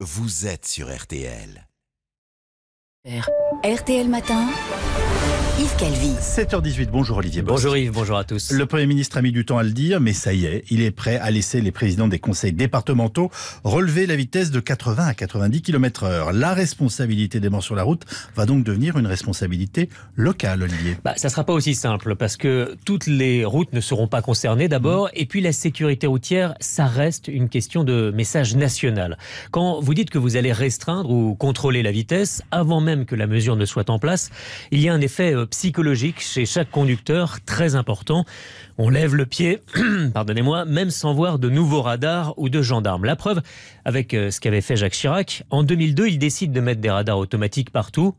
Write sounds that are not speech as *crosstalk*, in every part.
Vous êtes sur RTL. RTL Matin. Yves Calvi. 7h18, bonjour Olivier Bonjour Yves, bonjour à tous. Le Premier ministre a mis du temps à le dire, mais ça y est, il est prêt à laisser les présidents des conseils départementaux relever la vitesse de 80 à 90 km heure. La responsabilité des morts sur la route va donc devenir une responsabilité locale, Olivier. Bah, ça ne sera pas aussi simple, parce que toutes les routes ne seront pas concernées d'abord, mm. et puis la sécurité routière, ça reste une question de message national. Quand vous dites que vous allez restreindre ou contrôler la vitesse, avant même que la mesure ne soit en place, il y a un effet euh, psychologique chez chaque conducteur très important. On lève le pied, *clears throat* pardonnez-moi, même sans voir de nouveaux radars ou de gendarmes. La preuve, avec euh, ce qu'avait fait Jacques Chirac, en 2002, il décide de mettre des radars automatiques partout,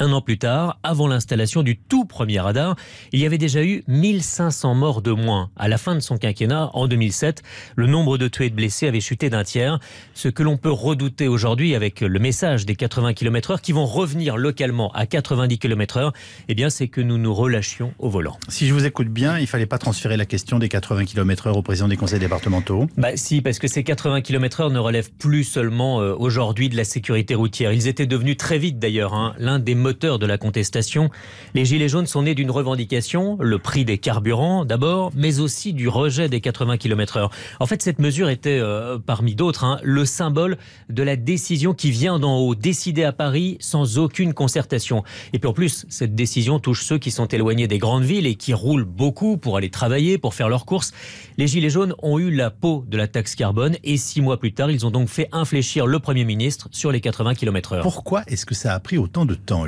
un an plus tard, avant l'installation du tout premier radar, il y avait déjà eu 1500 morts de moins. À la fin de son quinquennat, en 2007, le nombre de tués et de blessés avait chuté d'un tiers. Ce que l'on peut redouter aujourd'hui avec le message des 80 km/h qui vont revenir localement à 90 km/h, eh bien, c'est que nous nous relâchions au volant. Si je vous écoute bien, il fallait pas transférer la question des 80 km/h au président des conseils départementaux. Bah si, parce que ces 80 km/h ne relèvent plus seulement euh, aujourd'hui de la sécurité routière. Ils étaient devenus très vite d'ailleurs hein, l'un des moteurs de la contestation. Les Gilets jaunes sont nés d'une revendication, le prix des carburants d'abord, mais aussi du rejet des 80 km/h. En fait, cette mesure était, euh, parmi d'autres, hein, le symbole de la décision qui vient d'en haut, décidée à Paris sans aucune concertation. Et puis en plus, cette décision touche ceux qui sont éloignés des grandes villes et qui roulent beaucoup pour aller travailler, pour faire leurs courses. Les Gilets jaunes ont eu la peau de la taxe carbone et six mois plus tard, ils ont donc fait infléchir le Premier ministre sur les 80 km/h. Pourquoi est-ce que ça a pris autant de temps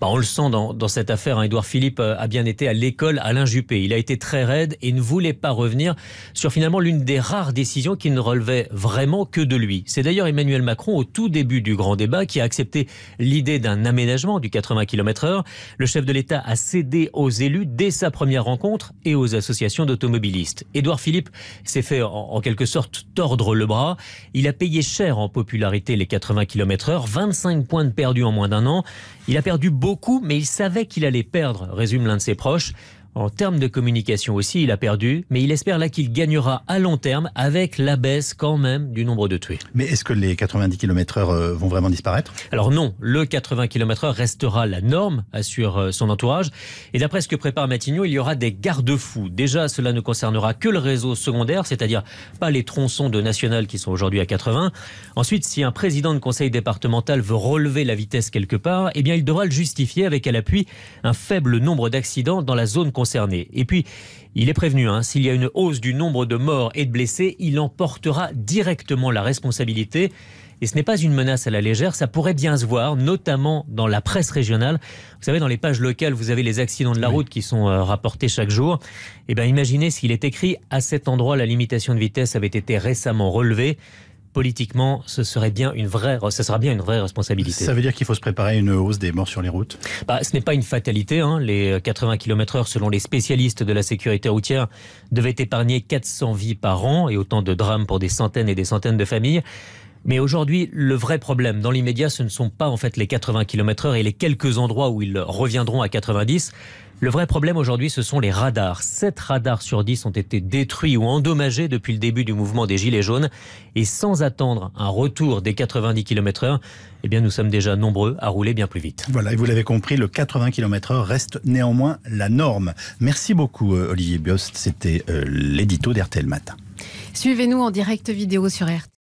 bah, on le sent dans, cette affaire. Hein. Édouard Edouard Philippe euh, a bien été à l'école Alain Juppé. Il a été très raide et ne voulait pas revenir sur finalement l'une des rares décisions qui ne relevaient vraiment que de lui. C'est d'ailleurs Emmanuel Macron au tout début du grand débat qui a accepté l'idée d'un aménagement du 80 km/h. Le chef de l'État a cédé aux élus dès sa première rencontre et aux associations d'automobilistes. Édouard Philippe s'est fait en, quelque sorte tordre le bras. Il a payé cher en popularité les 80 km/h, 25 points de perdu en moins d'un an. Il a perdu beaucoup, mais il savait qu'il allait perdre, résume l'un de ses proches. En termes de communication aussi, il a perdu, mais il espère là qu'il gagnera à long terme avec la baisse quand même du nombre de tués. Mais est-ce que les 90 km/h euh, vont vraiment disparaître Alors non, le 80 km/h restera la norme, assure euh, son entourage. Et d'après ce que prépare Matignon, il y aura des garde-fous. Déjà, cela ne concernera que le réseau secondaire, c'est-à-dire pas les tronçons de national qui sont aujourd'hui à 80. Ensuite, si un président de conseil départemental veut relever la vitesse quelque part, eh bien il devra le justifier avec à l'appui un faible nombre d'accidents dans la zone et puis, il est prévenu, hein, s'il y a une hausse du nombre de morts et de blessés, il en portera directement la responsabilité. Et ce n'est pas une menace à la légère, ça pourrait bien se voir, notamment dans la presse régionale. Vous savez, dans les pages locales, vous avez les accidents de la route qui sont euh, rapportés chaque jour. Eh bien, imaginez s'il est écrit à cet endroit, la limitation de vitesse avait été récemment relevée politiquement, ce serait bien une vraie, sera bien une vraie responsabilité. Ça veut dire qu'il faut se préparer à une hausse des morts sur les routes bah, Ce n'est pas une fatalité. Hein. Les 80 euh, km/h, selon les spécialistes de la sécurité routière, devaient épargner 400 vies par an et autant de drames pour des centaines et des centaines de familles. Mais aujourd'hui, le vrai problème dans l'immédiat, ce ne sont pas en fait les 80 km/h et les quelques endroits où ils reviendront à 90. Le vrai problème aujourd'hui, ce sont les radars. 7 radars sur 10 ont été détruits ou endommagés depuis le début du mouvement des Gilets jaunes. Et sans attendre un retour des 90 km/h, eh bien, nous sommes déjà nombreux à rouler bien plus vite. Voilà, et vous l'avez compris, le 80 km/h reste néanmoins la norme. Merci beaucoup, euh, Olivier Biost. C'était euh, l'édito d'RTL Matin. Suivez-nous en direct vidéo sur RTL.